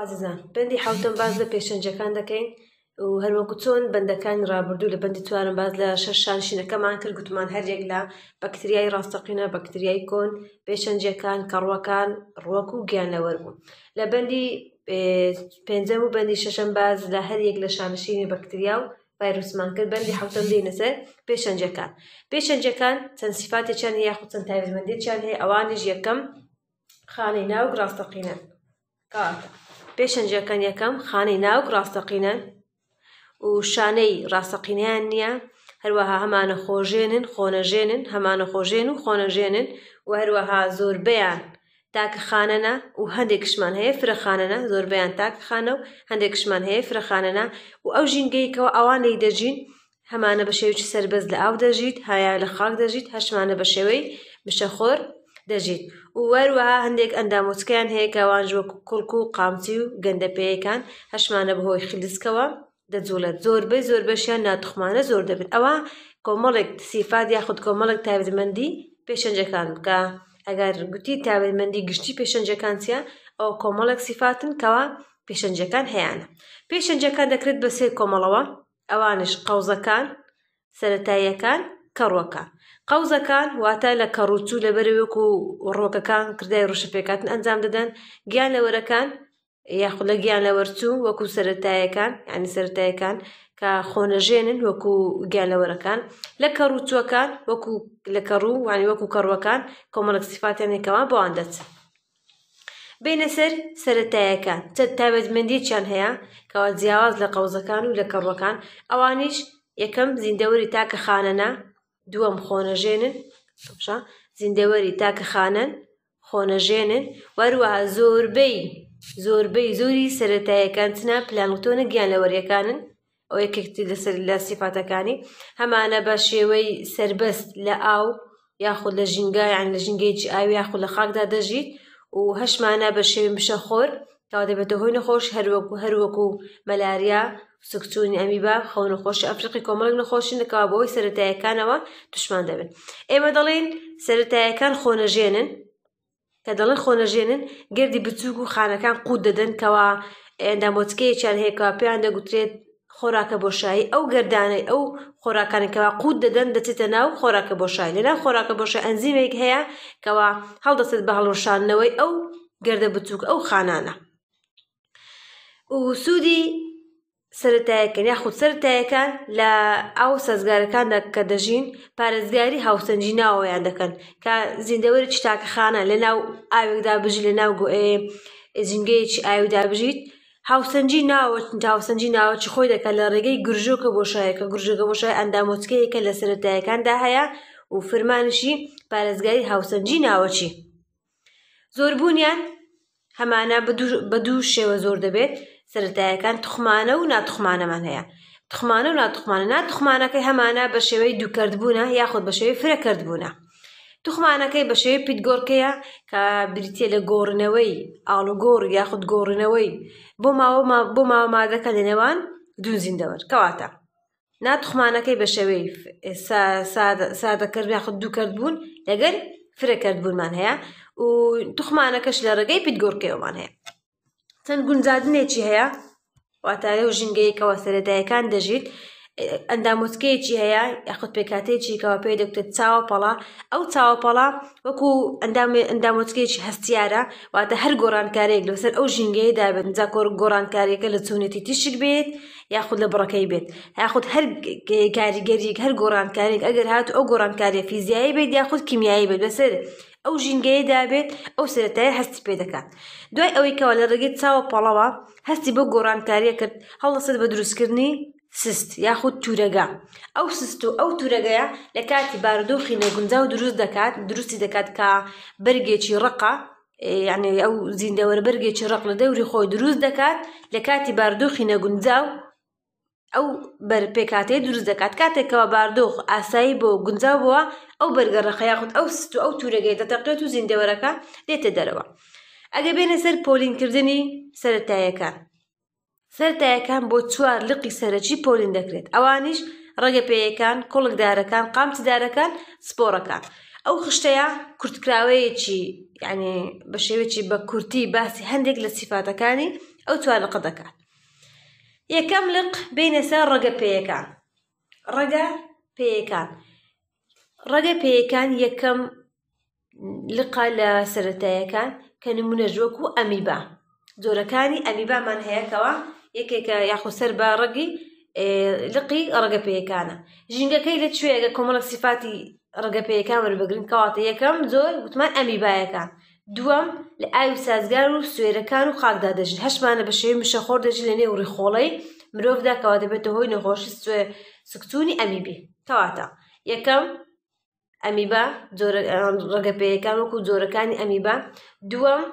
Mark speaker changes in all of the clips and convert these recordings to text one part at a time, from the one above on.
Speaker 1: ئازیزان بەندی حوتم باز لە پێشەنجەکان دەکەین و هەروەکو چۆن بەندەکان رابرردوو لە بەندی توانم باز لە شەشانشینەکەمان کرد گوتمان هەرێک لە بەکتریای ڕاستەقینە بەکتریای کۆن پێشەنجەکان کەڕوەکان ڕۆک و گیانەوەەر بوون لە بەندی پێنجەم و بەندی شەشەم باز لە هەرەک لە شانشینی بەکتریا و ڤایرۆسمان کرد بەندی حوتم دێنەسەر پێشەنجەکان پێشەنجەکان چەند سیفاتێکیان هەیە خو چەند تایبەتمەندێکیان هەیە ئەوانیش یەکەم خانەی ناو ڕاستەقینە کاتە پێشەنجەکەن یەکەم خانەی ناوک ڕاستەقینەن و شانەی ڕاستەقینیان نییە هەروەها هەمانە خۆژێنن خۆنەژێنن هەمانە خۆژێن و خۆنەژێنن و هەروەها زۆربیان تاکە خانەنە و هەندێکشمان هەیە فرەخانەنە زۆربیان تاکخانە و هەندێکشمان هەیە فرەخانەنە و ئەو ژینگەیکەوە ئەوان لی دەژین هەمانە بە شێوکی سربەز لە ئاو دەژیت هەیە لە خاک دەژیت هەشمانە بە شێوەی مشەخۆر دەژیت و وەروەها هەندێک ئەندامۆچکیان هەیە کەوان ژوە کوڵک و قامچی و گەندەپەیەکان هەشمانە بەهۆی خلیسکەوە دەجوڵێت زۆربەی زۆر بەشیان ناتخمانە زۆر دەبن ئەوە کۆمەڵێک سیفاد یاخود کۆمەڵک تاویدمەندی پێشەنجەکان بکە ئەگەر گوتی تاویدمەندی گشتی پێشەنجەکان چیە ئەو کۆمەڵک سیفاتن کەوا پێشەنجەکان هەیەە پێشەنجەکان دەکرێت بە سێ کۆمەڵەوە ئەوانش قەوزەکان سەتاییەکان کەڕۆکە قەوزەکان واتە لە کەڕووچوو لە بەرەوەکو و ڕۆکەکان کردای ڕشەپێکاتن ئەنجام دەدەن گیان لەوەرەکان یاخود لە گیان لەوەرچوو وەکو سەتایەکان ینی سەتایەکان کە خۆنەژێنن وەکو گیانەوەرەکان لە کەڕووچوەکان وەکو لە کەڕوو وانی وەکو کەڕوەکان کۆمەڵک سیفاتیانێکەوە بۆوان دەچن. بینە سەر سەتایەکان چەند تابەتمەندی چیان هەیە کەوا جیاواز لە قەوزەکان و لە کەڕوەکان ئەوانیش یەکەم زیندەوەری تاکە خانەنا دووەم خۆنەژێنن زیندەوەری تاکە خانن خۆنەژێنن وەروەها زۆربەی زۆربەی زۆری سەتایەکان تنا پلانوتۆنە گیانلەوەریەکانن ئەو یەکێکتی لەسەر لە سیفاتەکانی هەمانە بە شێوەی سربەست لە ئاو یاخود لە ژینگایان لە ژنگێکی ئاوی یاخود لە خاکدا دەژیت و هەشمانە بە شێوی مشەخۆر تا دەبێتە هۆی نەخۆش هەروەکو هەروەکو مەلاریا سکچوونی ئەمیبا خەو نەخۆشی ئەفریقی کۆمەڵک نەخۆشی نەکەوە بەوەی سەتایەکانەوە دشمان دەبن ئێمە دەڵێن سەتایەکان خۆنەژێنن کە دەڵێن خۆنەژێنن گردی بچووک و خانەکان قوت دەدەن کەوا ئەندامۆچکەیە چیان هەیەەوە پێیان دەگوترێت خۆراکە بۆشایی ئەو گردانەی ئەو خۆراکانەکەوا قوت دەدەن دەچێتە ناو خۆراکە بۆشایی لەنا خۆراکە بۆشە ئەنزیمێک هەیە کەوا هەڵدەست بە هەڵۆشانەوەی ئەو گردە بچووک ئەو خانانە و سوودی سەتایەکەن یاخود سەتایەکان لە ئەو سەزگارەکاندا کە دەژین پارێزگاری هاوسەنجی ناوەیان دەکەن کە زیندەوەری چتاکەخانە لە ناو ئاوێکدا بژی لە ناو زینگەیەکی ئاودا بژیت هاوسەنجی ناوە هاوسەنجی ناوەی خۆی دەکات لە ڕێگەی گرژۆکە بۆشایەکە گرژەکە بۆشای ئەندامۆچکەیەکە لە سەتایەکاندا هەیە و فرمانشی پارێزگاری هاوسەنجی ناوەچی زۆربوونیان هەمانە بە دوو شێوە زۆر دەبێت سەتایەکان تخمانە و ناتخمانەمان هەیە تخمانە و ناتخمانە ناتخمانەکەی هەمانە بە شێوەی دووکردبوونە یاخود بە شێوەی فرەکردبوونە تخمانەکەی بە شێوەی پیتگۆرکەیە کە بریتە لە گۆڕنەوەی ئاڵوگۆڕ یاخود گۆڕنەوەی بۆ ماوە بۆ ماوە مادەکە لە نێوان دوزیندەوە کەواتە ناتخمانەکەی بە شێوەی سادەکرد یاخود دووکردبوون لەگەر فرەکردبوونمان هەیە و تخمانەکەش لە ڕێگەی پیتگۆرکەوەمان هەیە چەند گونجادنێکی هەیە واتارێ و ژنگەیەکەوە سەرەدایەکان دەژیت ئەنداموسکەیەکی هەیە یاخود پێکاتێکیکەوە پێ دەکتێت چاوەپەڵا ئەو چاوەپەڵا وەکو ئەنداموسکێکی هەستیارە واتە هەر گۆرانکارێک لەسەر ئەو ژنگەی دابێت جا کۆر گۆرانکارێکە لە چونێتی تیشک بێت یاخود لە بڕەکەی بێت یاخود هەر کاریگەریک هەر گۆرانکارێک ئەگەر هات ئەو گۆرانکاریە فیزیایی بێت یاخود کیمیایی بێت لەسەر ئەو ژینگەیە دابێت ئەو سەتایە هەستی پێ دەکات دوای ئەوەی کەەوە لە ڕێگەی چاوە پاڵەوە هەستی بۆ گۆڕانکاریە کرد هەڵەسەد بە دروستکردنی سست یاخود تورەگا ئەو سست و ئەو تورەگەیە لە کاتی باردۆخی نەگونجا و دروست دەکات دروستی دەکات کە بەرگێکی ڕقا یعنی ئەو زیندەوەرە بەرگێکی ڕق لە دەوری خۆی دروست دەکات لە کاتی باردۆخی نەگونجا و ئەو بەرپێکاتەیە دروست دەکات کاتێکەوە باردۆخ ئاسایی بۆ گونجاو بووە ئەو بەرگەڕەخەیاخت ئەو ست و ئەو توورەگەی دەتەقێت و زیندەوەرەکە دێتە دەرەوە ئەگە بێنە سەر پۆلینکردنی سەتایەکان سەتایەکان بۆ چوار لقی سەرەکی پۆلین دەکرێت ئەوانیش ڕێگە پێیەکان کۆڵکدارەکان قامتدارەکان سپۆڕەکان ئەو خشتەیە کورتکراوەیەکی یعنی بە شێوێکی بە کورتی باسی هەندێک لە سیفاتەکانی ئەو چوار لقە دەکات یەکەم لق بینە سەر ڕەگە پێیەکان ڕەگە پێیەکان ڕەگە پێیەکان یەکەم لقا لە سەتایەکان کە نمونە ژۆک و ئەمیبا جۆرەکانی ئەمیبامان هەیەکەوە یەکێکە یاخوسەر بە ڕەگی لقی ڕەگە پێیەکانە ژینگەکەی لە کوێگە کۆمەڵک سیفاتی ڕگەپەیەکان وەربگرن کەواتە یەکەم زۆر وتمان ئەمیبایەکان دووەم لە ئای و سازگار و سوێرەکان و خاکدا دەژن هەشمانە بە شێوی مشەخۆر دەژی لە نێوری خۆڵی مرۆڤدا کەوا دەبێتە هۆی نەخۆشی سوێ سکتونی ئەمیبی تەواتە یەکەم ئەمیبا ڕگەپەیەکان وەکو جۆرەکانی ئەمیبا دووەم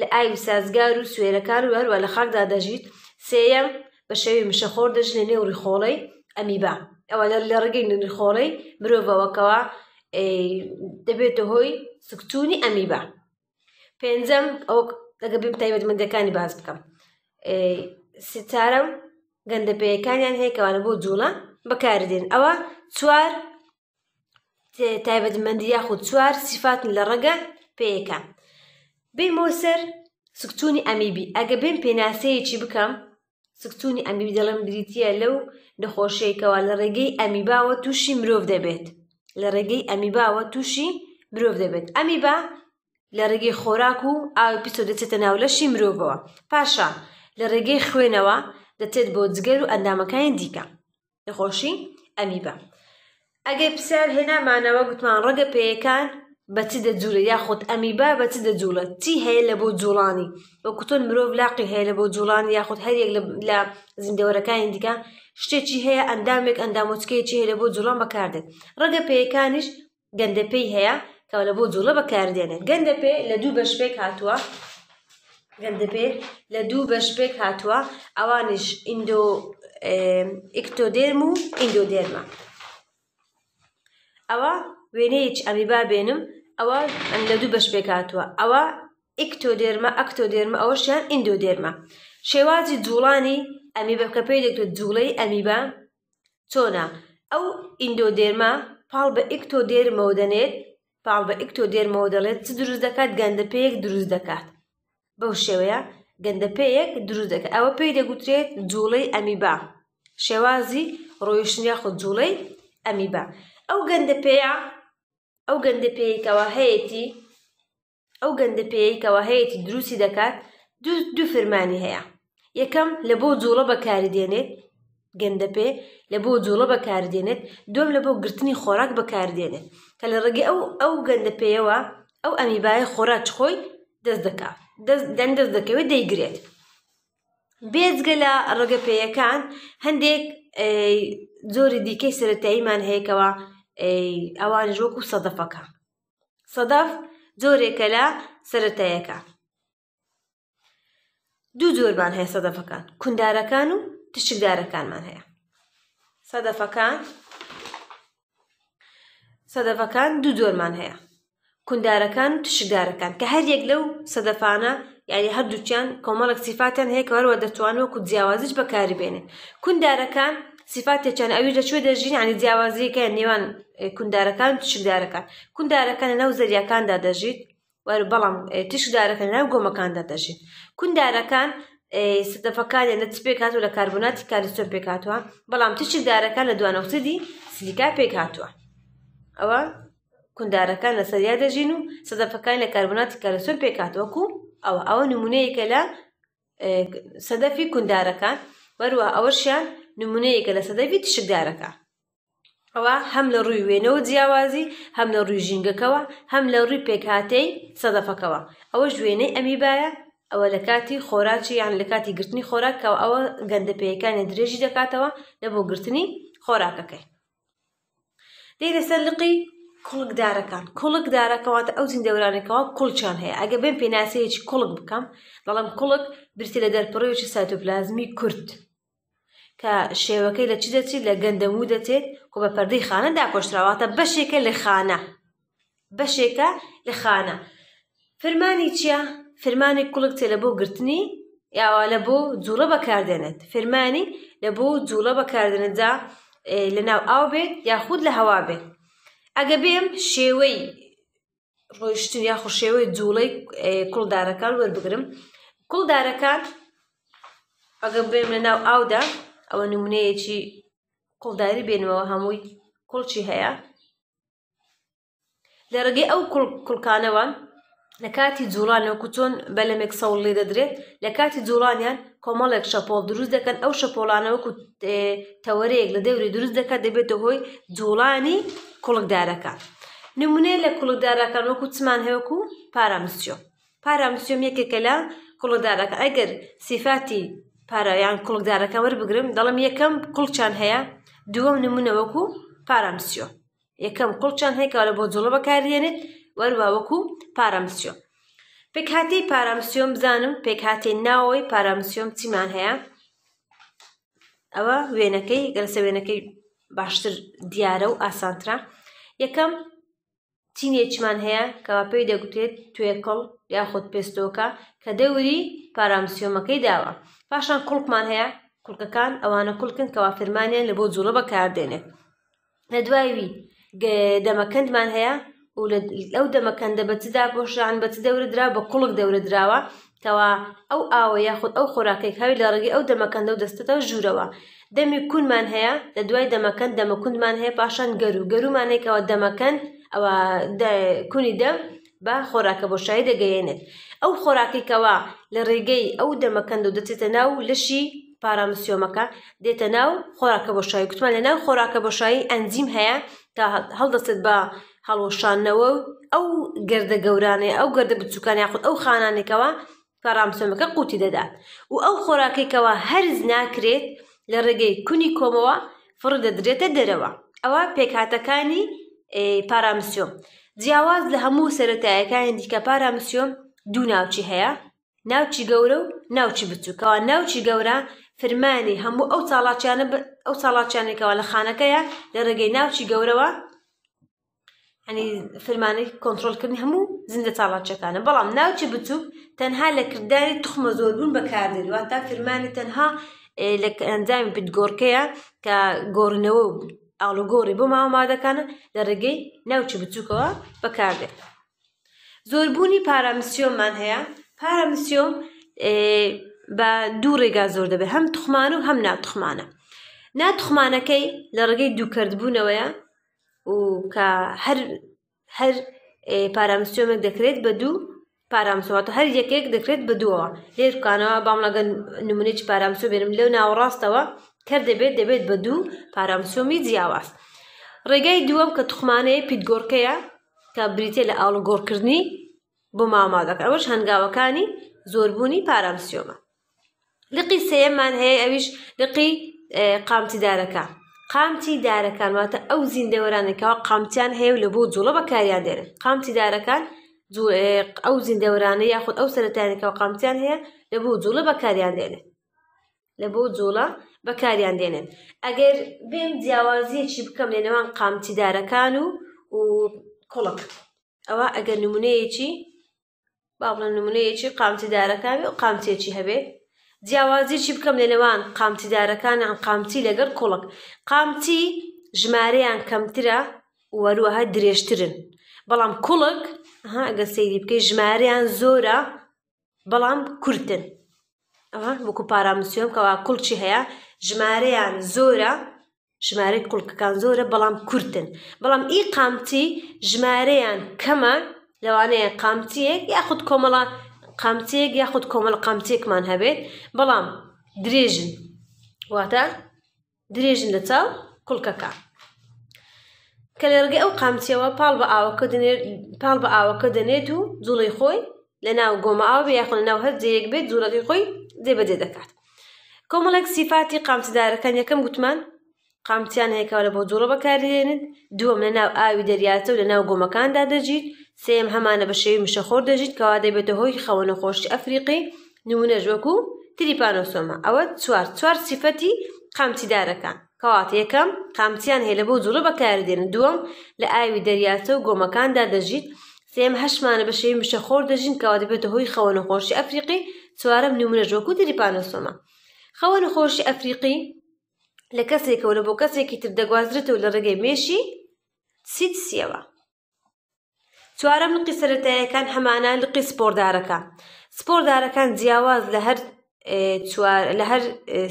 Speaker 1: لە ئای و سازگار و سوێرەکان و هەروە لە خاکدا دەژیت سێەم بە شێوی مشەخۆر دەژ لە نێوری خۆڵی ئەمیبا ئەوە لە ڕگەی نوری خۆڵی مرۆڤەوەکەوە دەبێتە هۆی سکتونی ئەمیبا پێنجەم ئەو دەگە بم تایبەتمەندەکانی باز بکەم سیتارم گەندەپێیەکانیان هەیەکەوانە بۆ جوڵە بەکاردێن ئەوە چوار تایبەتمەندی یاخود چوار سیفاتن لە ڕەگە پێیەکە بێمەوە سەر سکتونی ئەمیبی ئەگە بێن پێناسەیەکی بکەم سکتونی ئەمیبی دەڵم بریتە لەو نەخۆشەیەکەوە لە ڕێگەی ئەمیباوە تووشی مرۆڤ دەبێت لە ڕێگەی ئەمیباوە تووشی مرۆڤ دەبێت ئەمیبا لە ڕێگەی خۆراک و ئاوی پیسۆ دەچێتە ناولەشی مرۆڤەوە پاشا لە ڕێگەی خوێنەوە دەچێت بۆ جگەر و ئەندامەکانی دیکە نەخۆشی ئەمیبە ئەگەی پرسیار هێنامانەوە گوتمان ڕەگە پێیەکان بەچ دەجوولە یاخود ئەمیبا بەچ دەجوولە چی هەیە لە بۆ جوڵانی بە کوتۆن مرۆڤ لاقی هەیە لە بۆ جوڵانی یاخود هەرێک لە زیندەوەرەکانی دیکە شتێکی هەیە ئەندامێک ئەندامۆچکەیەکی هەیە لە بۆ جوڵان بەکاردێت ڕەگە پێیەکانیش گەندەپێی هەیە کەوا لە بۆ جوڵە بەکاردێنێت گەندە پێ لە دوو بە شپێک هاتووە گەندە پێ لە دوو بە شپێک هاتووە ئەوانش ئیندۆ ئیکتۆدێرم و ئیندۆدێرمە ئەوە وێنەیە هیچ ئەمیبا بێنم ئەوە لە دوو بە شپێک هاتووە ئەوە ئیکتۆدێرمە ئەکتۆدێرمە ئەوەشیان ئیندۆدێرمە شێوازی جوڵانی ئەمیبە کە پێی دەکرێت جوڵەی ئەمیبا چۆنا ئەو ئیندۆدێرمە پاڵ بە ئیکتۆدێرمەوە دەنێت پاڵبەئیک تۆ دێرمەوە دەڵێت چ دروست دەکات گەندەپەیەک دروست دەکات بەو شێوەیە گەندەپەیەک دروست دەکات ئەوە پێی دەگوترێت جوڵەی ئەمیبا شێوازی ڕۆیشتنیا خود جوڵەی ئەمیبا ئەو گەندەپەیە ئەو گەندەپەیەکەوە هەیەی ئەو گەندەپەیەکەوە هەیەی دروستی دەکات دوو فرمانی هەیە یەکەم لە بۆ جوڵە بەکاری دێنێت گەندەپێ لە بۆ جوڵە بەکاردێنێت دوم لە بۆ گرتنی خۆراک بەکاردێنێت کە لە ڕێگەی ئەو ئەو گەندە پێیەوە ئەو ئەمیبایە خۆراج خۆی دەست دەکات دەن دەست دەکەوێت دەیگرێت بێزگە لە ڕێگە پێیەکان هەندێک زۆری دیکەی سەتاییمان هەیەکەوە ئەوانش وەکو سەدەفەکە سەدەف زۆرێکە لە سەتایەکە دوو جۆرمان هەیە سەدەفەکان کوندارەکان و تشکدارەکانمان هەیە سەدەفەکان سەدەفەکان دوو دۆرمان هەیە کوندارەکان و تشدارەکان کە هەر یەک لەو سەدەفانە یعنی هەردووچیان کۆمەڵک سیفاتیان هەیە کە هەروە دەتوانەوە و جیاوازیش بەکاری بێنن کوندارەکان سیفاتێکیان ئەوی دەکوێ دەژین عنی جیاوازیەکە نێوان کوندارەکان و تشدارەکان کوندارەکان لەو زەریەکاندا دەژیت وەرە بەڵام تشدارەکە ناو گۆمەکاندا دەژین کوندارەکان سدەفەکانیان لە چ پێکات و لە کاربووناتی کاریسۆ پێکاتوە بەڵام تشدارەکان لە دوانەوتدی سلیکا پێکاتوە ئەوە کوندارەکان لە سەریا دەژین و سەدەفەکان لە کاربناتی کارسۆن پێکات وەکو ئەوە ئەوە نمونەیەکە لە سەدەفی کوندارەکان بەروە ئەوەشیان نمونەیەکە لە سەدەفی تشکدارەکە ئەوە هەم لە ڕووی وێنەوە جیاوازی هەم لە ڕووی ژینگەکەەوە هەم لە ڕووی پێکاتەی سەدەفەکەەوە ئەوە ژوێنەی ئەمیبایە ئەوە لە کاتی خۆراکی یان لە کاتی گرتنی خۆراکەوە ئەوە گەندەپەیەکانی درێژی دەکاتەوە لە بۆ گرتنی خۆراکەکەی دەی لەسەر لقی کوڵک دارەکان کوڵک دارەکەواتە ئەو زیندەورانەکەەوە کوڵچان هەیە ئەگە بم پێناسەیەکی کوڵک بکەم دەڵم کوڵک برسی لە دەرپڕەوەکی ساتۆپلازمی کورت کە شێوەکەی لە چی دەچیت لە گەندەمو دەچێت کۆ بە پەردەی خانە داکۆشتراواتە بەشێکە لە خانە بەشێکە لە خانە فرمانی چییە؟ فرمانی کوڵک تێ لە بۆ گرتنی یاوە لە بۆ جوڵە بەکاردێنێت فرمانی لە بۆ جوڵە بەکاردێنێتدا لەناو ئاو بێت یاخود لە هەوا بێت ئەگە بێم شێوەی ڕۆیشتن یاخ شێوەی جوڵەی کوڵدارەکان وەربگرم کوڵدارەکان ئەگە بێم لەناو ئاودا ئەوە نمونەیەکی کوڵداری بێنەوە هەمووی کوڵچی هەیە لە ڕگەی ئەو کوڵکانەوە لە کاتی جوڵانەوە کوچۆن بە لەمێک سەوڵێ دەدرێت لە کاتی جوڵانیان کۆمەڵێک شەپۆڵ دروست دەکەن ئەو شەپۆڵانە وەکو تەوەرەیەک لە دەوری دروست دەکات دەبێتە هۆی جوڵانی کوڵکدارەکە نمونێ لە کوڵکدارەکان وەکو چمان هەیەکو پارامسیۆ پارامسیۆم یەکێکە لە کوڵکدارەکە ئەگەر سیفاتی پارایان کوڵکدارەکە وەربگرم دەڵم یەکەم کوڵچان هەیە دووەم نمونەوەکو پارامسیۆ یەکەم کوڵچان هەیە کە لە بۆ جوڵە بەکارێنێت وەرواوەکو پارامسیۆ پێکهاتی پارامسیۆم بزانم پێکهاتی ناوەوەی پارامسیۆم چیمان هەیە ئەوە وێنەکەی گەلسە وێنەکەی باشتر دیارە و ئاسانترا یەکەم چینێکمان هەیە کەوا پێی دەگوتێت توێکڵ یاخود پێستۆکە کە دەوری پارامسیۆمەکەی داوە پاشان کوڵکمان هەیە کوڵکەکان ئەوانە کوڵکن کەوا فەرمانیان لە بۆ جوڵە بەکاردێنێ لە دوایوی دەمەکەندمان هەیە و لەو دەمەکەندە بە چدا بۆشان بە چ دەورە درا بە کوڵک دەورە دراوە تەوا ئەو ئاوە یاخود ئەو خۆراکەی هەوی لە ڕێگەی ئەو دەمەکەندە و دەستەتە ژوورەوە دەمی کونمان هەیە لە دوای دەمەکەند دەمەکوندمان هەیە پاشان گەرو گەرومانێکەوە دەمەکەند ئەوە کونی دەم بە خۆراکە بۆشایی دەگەیەنێت ئەو خۆراکێکەوە لە ڕێگەی ئەو دەمەکەند و دەچێتە ناو لەشی پارامسیۆمەکە دێتە ناو خۆراکە بۆشایی کوتمان لە ناو خۆراکە بۆشایی ئەنجیم هەیە تا هەڵدەست بە هەڵۆشانەوە و ئەو گردە گەورانەیە ئەو گردە بچووکانی یاخود ئەو خانانێکەوە پارامسۆمەکە قوتی دەدا و ئەو خۆراکێکەوە هەرز ناکرێت لە ڕێگەی کونی کۆمەوە فڕ دەدرێتە دەرەوە ئەوە پێکهاتەکانی پارامسیۆ جیاواز لە هەموو سەتایەکانی دیکە پارامسیۆ دوو ناوچی هەیە ناوچی گەورە و ناوچی بچووکەوە ناوچی گەورە فرمانی هەموو ئەو چاڵاتیانە ئەو چاڵاتیانێکەوە لە خانەکەیە لە ڕێگەی ناوچی گەورەوە ئەنی فەرمانەی کۆنتترۆلکردن هەموو زیندە چاڵاتچەکانە بەڵام ناوچی بچووک تەنها لە کردداری تخمە زۆربوون بەکاردێنوە تا فرمانی تەنها لە ئەنجامی بتگۆڕکەیە کە گۆڕنەوە و ئاڵوگۆڕی بۆ ماوە مادەکانە لە ڕێگەی ناوچی بچووکەوە بەکاردێت زۆربوونی پارامسیۆممان هەیە پارامسیۆم بە دوو ڕێگا زۆر دەبێت هەم تخمان و هەم ناتخمانە ناتخمانەکەی لە ڕێگەی دووکردبوونەوەیە و کە هەر هەر پارامسیۆمێک دەکرێت بە دوو پارامسۆواتە هەر یەکێک دەکرێت بدووەوە لێر بکانەوە بامڵگەن نمونێک پارامسۆ بێنم لەو ناوەڕاستەوە کەر دەبێت دەبێت بە دوو پارامسۆمی جیاواست ڕێگای دووەم کە توخمانەیە پیتگۆرکەیە کە بریتێ لە ئاڵگۆڕکردنی بۆ مامادەکە ئەوەش هەنگاوەکانی زۆربوونی پارامسیۆمە لقی سەیەمان هەیە ئەویش لقی قامتیدارەکە قامتی دارەکان واتە ئەو زیندەوەرانێکەوە قامتیان هەیە و لە بۆ جوڵە بەکاریان دێنن قامتی دارەکان ئەو زیندەوەرانە یاخود ئەو سەرەتانێکەوە قامتیان هەیە لە بۆ جوڵە بەکاریان دێنن لە بۆ جوڵە بەکاریان دێنن ئەگەر بێم جیاوازیەکی بکەم لێنەوان قامتیدارەکان و و کۆڵک ئەوە ئەگەر نمونەیەکی باڵە نمونەیەکی قامتیدارەکان و قامتێکی هەبێت جیاوازیکی بکەم لەنەوان قامتیدارەکانیان قامتی لەگەر کۆڵک قامتی ژمارەیان کەمترە وەروەها درێژترن بەڵام کوڵک ها ئەگە سەیری بکەی ژمارەیان زۆرە بەڵام کورتن ئەوە وەکو پارامسیۆم کەوا کوڵکی هەیە ژمارەیان زۆرە ژمارەی کوڵکەکان زۆرە بەڵام کورتن بەڵام ئی قامتی ژمارەیان کەمە لەوانەیە قامتیەک یاخود کۆمەڵە قامچەیەک یاخود کۆمەڵ قامچێکمان هەبێت بەڵام درێژن واتە درێژن لە چاو کوڵکەکە کە لێرگە ئەو قامچیەوە پاڵ بە ئاوەکە دێت پاڵ بە ئاوەکە دەنێت و جوڵی خۆی لە ناو گۆمە ئاو بە یاخۆ ناو هەر جەیەک بێت جوڵەکەی خۆی دێبەجێ دەکات کۆمەڵێک سیفاتی قامچدارەکان یەکەم گوتمان قامچیان هەیەکەوە لە بۆ جوڕە بەکارێنن دووەم لە ناو ئاوی دەریاتە و لە ناو گۆمەکاندا دەژیت سێم هەمانە بە شێوی مشەخۆر دەژیت کەوا دەبێتە هۆی خەوە نەخۆشی ئەفریقی نمونە ژوەکو و تریپانۆسۆمە ئەوە چوار چوار سیفەتی قامچیدارەکان کەوات یەکەم قامچیان هەیە لە بۆ جوڕە بەکاردێن دووەم لە ئاوی دەریاتە و گۆمەکاندا دەژیت سێم هەشمانە بە شێوی مشەخۆر دەژین کەوا دەبێتە هۆی خەوە نەخۆشی ئەفریقی چوارەم نمونە ژوەکو و تریپانۆسۆمە خەوە نەخۆشی ئەفریقی لە کەسێکەوە لە بۆ کەسێکی تر دەگوازرێتەوە لە ڕێگەی مێشی سیت سیەوە چوارەم لقی سەتایەکان هەمانە لقی سپۆردارەکە سپۆردارەکان جیاواز لە هەر لە هەر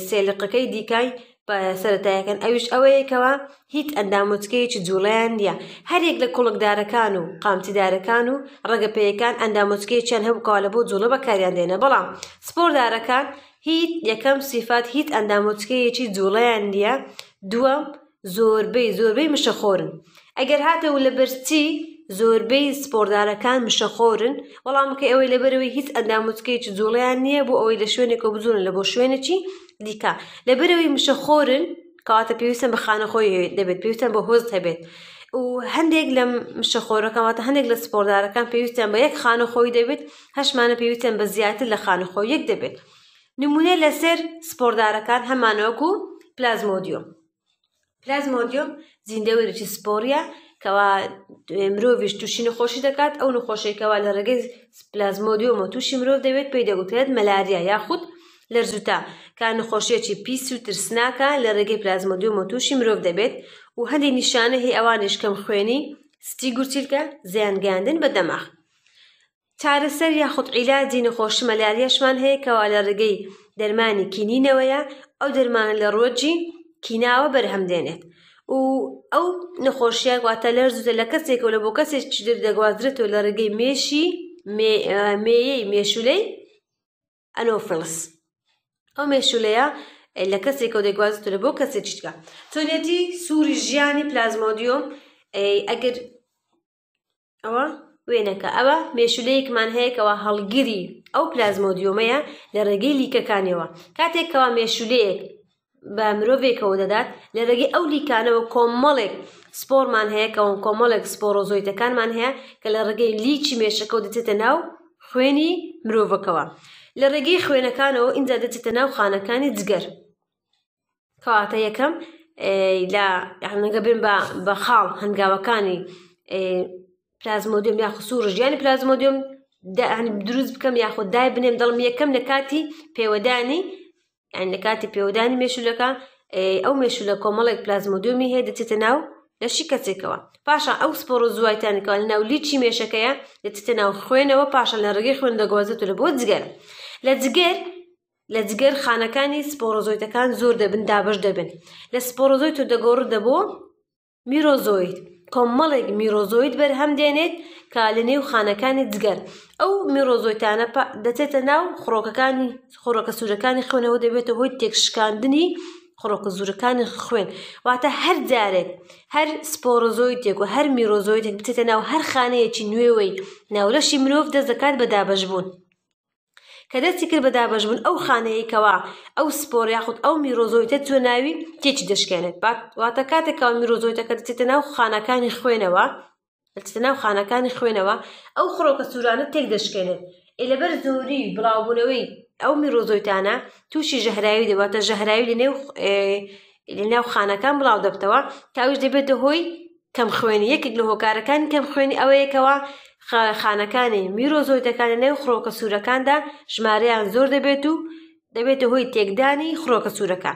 Speaker 1: سێلقەکەی دیکای بە سەتایەکەن ئەوش ئەوەیەکەوە هیچ ئەندامۆچکەیەکی جوڵیان دیە هەرێک لە کوڵکدارەکان و قامتیدارەکان و ڕگەپەیەکان ئەندامۆچکەی چیان هەبووکەوە لە بۆ جوڵە بەکاریان دێنە بەڵام سپۆردارەکان هیچ یەکەم سیفات هیچ ئەندامۆچکەیەکی جوڵەیان دیە دووەم زۆربەی زۆربەی مشەخۆرن ئەگەر هاتە و لە بەرچی زۆربەی سپۆردارەکان مشەخۆرن بەڵام کە ئەوەی لەبەرەوەی هیچ ئەنداموچکەیەکی جوڵیان نییە بۆ ئەوەی لە شوێنێکەوە بزۆن لە بۆ شوێنەی دیکە لەبەرەوەی مشەخۆرن کەواتە پێویستم بە خانەخۆی دەبێت پێویستم بە هۆز هەبێت و هەندێک لە مشەخۆرەکەماتە هەندێک لە سپۆردارەکان پێویستیان بە یەک خانەخۆی دەبێت هەشمانە پێویستیان بە زیاتر لە خانەخۆی یەک دەبێت. نمونێ لەسەر سپۆردارەکان هەمانۆک و پلازمۆدیۆ پلازمۆدیۆ زیندەوێکی سپۆریە کەوا مرۆڤش تووشی نەخۆشی دەکات ئەو نەخۆشێکەوە لە ڕێگەی پلازمۆدیۆمە تووشی مرۆڤ دەوێت پێی دەگوترێت مەلاریا یاخود لەرزوتا کا نەخۆشیەکی پیس و ترسناکە لە ڕێگەی پلازمۆدیۆمە تووشی مرۆڤ دەبێت و هەندی نیشانە هی ئەوانش کەم خوێنی ستی گورچیلکە زیانگەاندن بە دەماخ چارەسەر یاخود عیلاجی نەخۆشی مەلاریەشمان هەیە کەوا لە ڕێگەی دەرمانی کینینەوەیە ئەو دەرمان لە ڕۆژی کیناوە بەرهەم دێنێت و ئەو نەخۆشیە گواتە لەر زودە لە کەسێک و لە بۆ کەسێکی در دەگوازرێتەوە لە ڕێگەی مێشی مێیەی مێشولەی ئەنۆفلس ئەو مێشولەیە لە کەسێک و دەگوازێتەوە لە بۆ کەسێکی دیکە تۆنێتی سووری ژیانی پلازمۆدیۆم ئەگەر ئەوە وێنەکە ئەوە مێشولەیەکمان هەیەکەوە هەڵگیری ئەو پلازمۆدیۆمەیە لە ڕێگەی لیکەکانەوە کاتێکەوە مێشولەیەک بە مرۆڤێکەوە دەدات لە ڕێگەی ئەو لیکانەوە کۆمەڵێک سپۆرمان هەیە کە ئەو کۆمەڵێک سپۆرۆزۆیتەکانمان هەیە کە لە ڕێگەی لیچی مێشەکەەوە دەچێتە ناو خوێنی مرۆڤەکەەوە لە ڕێگەی خوێنەکانەوە ئینجا دەچێتە ناو خانەکانی جگەر کەواتە یەکەم لە هەنگە بن بە خاڵ هەنگاوەکانی پلازمۆدیۆم یاخ سوورژ یانی پلازمۆدیۆم دروست بکەم یاخۆ دای بنێم دڵم یەکەم لە کاتی پێوەدانی یان لە کاتی پێوەدانی مێشولەکە ئەو مێشولە کۆمەڵێک پلازمۆدیۆمی هەیە دەچێتە ناو لەشی کەچێکەوە پاشا ئەو سپۆڕ زوایتانەکە لە ناو لیچی مێشەکەیە دەچێتە ناو خوێنەوە پاشا لە ڕێگەی خوێن دەگوازێت لە بۆ جگەر لە جگەر لە جگەر خانەکانی سپۆرۆزۆیتەکان زۆر دەبن دابش دەبن لە سپۆرۆزۆی تۆ دەگۆڕ دەبوو میرۆزۆیت کۆمەڵێک میرۆزۆید بەرهەمدێنێت کا لە نێو خانەکانی جگەر ئەو میرۆزۆیتانە دەچێتە ناو خڕۆکەکانی خۆڕۆکە سوورەکانی خوێنەوە دەبێتە هۆی تێکشکاندنی خڕۆکە زورەکانی خوێن واتە هەر جارێک هەر سپۆرۆزۆی تێک و هەر میرۆزۆی تێک بچێتە ناو هەر خانەیەکی نوێوەی ناولەشی مرۆڤ دەزەکات بە دابەش بوون. کە دەستی کرد بە دابەشبوون ئەو خانەیەکەوە ئەو سپۆر یاخود ئەو میرۆزۆیتە جوێناوی تێکی دەشکێنێت واتە کاتێکەوە میرۆزۆیتەکە دەچێتە ناو خانەکانی خوێنەوە دەچێتە ناو خانەکانی خوێنەوە ئەو خڕۆکە سوورانە تێک دەشکێنێت ئێ لەبەر زۆری بڵاوبوونەوەی ئەو میرۆزۆیتانە تووشی ژەهراوی دەواتە ژەهراوی لە نێو لە ناو خانەکان بڵاو دەبتەوە کاوش دەبێتە هۆی کەم خوێنی یەکێک لە هۆکارەکان کەم خوێنی ئەوەیەکەوە خانەکانی میرۆزۆیتەکانی نێو خڕۆکە سوورەکاندا ژمارەیان زۆر دەبێت و دەبێتە هۆی تێکدانی خڕۆکە سوورەکە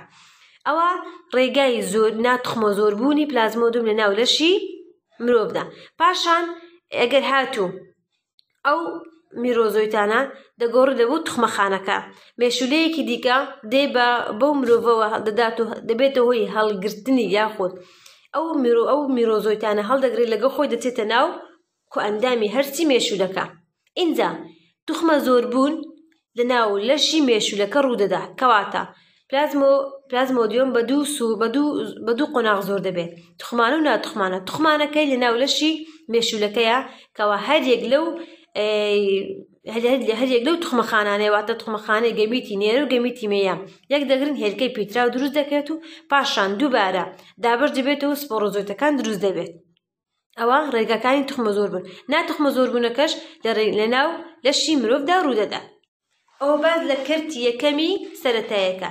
Speaker 1: ئەوە ڕێگای زۆر ناتخمە زۆربوونی پلازمۆدوم لە ناو لەشی مرۆڤدا پاشان ئەگەر هاتوو ئەو میرۆزۆیتانە دەگۆڕ دەبوو تخمەخانەکە مێشولەیەکی دیکە دێ بە بەو مرۆڤەوە دەدات و دەبێتە هۆی هەڵگرتنی یاخود ئەو مرۆ ئەو میرۆزۆیتانە هەڵدەگرێت لەگە خۆی دەچێتە ناو کۆ ئەندامی هەرچی مێشولەکە ئینجا توخمە زۆر بوون لە ناو لەشی مێشولەکە ڕوودەدا کەواتە پلازمۆ پلازمۆدیۆم بە دوو سو بە دوو قۆناغ زۆر دەبێت تخمانە و ناتخمانە تخمانەکەی لە ناو لەشی مێشولەکەیە کەوا هەرێک لەو هەرێک لەو تخمەخانانەیەواتە تخمەخانەی گەمیتی نێر و گەمیتی مەیە یەک دەگرن هێلکەی پیترا و دروست دەکرێت و پاشان دووبارە دابش دەبێتەوە سپۆڕۆزۆتەکان دروست دەبێت ئەوە ڕێگەکانی تخمە زۆر بوون ناتخمە زۆر بوونەکەش لەناو لەشی مرۆڤدا ڕوودەدا ئەوە باز لە کرد یەکەمی سەتایەکە